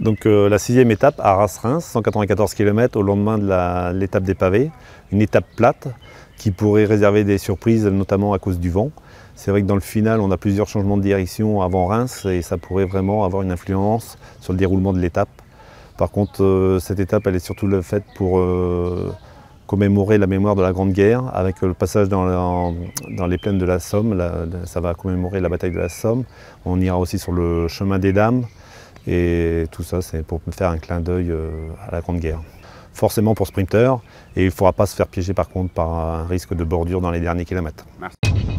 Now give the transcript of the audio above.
Donc euh, la sixième étape, Arras-Reims, 194 km au lendemain de l'étape des pavés, une étape plate qui pourrait réserver des surprises, notamment à cause du vent. C'est vrai que dans le final, on a plusieurs changements de direction avant Reims et ça pourrait vraiment avoir une influence sur le déroulement de l'étape. Par contre, euh, cette étape, elle est surtout faite pour euh, commémorer la mémoire de la Grande Guerre avec le passage dans, les plaines de la Somme. ça va commémorer la bataille de la Somme. On ira aussi sur le chemin des Dames. Et tout ça, c'est pour me faire un clin d'œil euh, à la Grande Guerre. Forcément pour sprinter, et il ne faudra pas se faire piéger par contre par un risque de bordure dans les derniers kilomètres. Merci.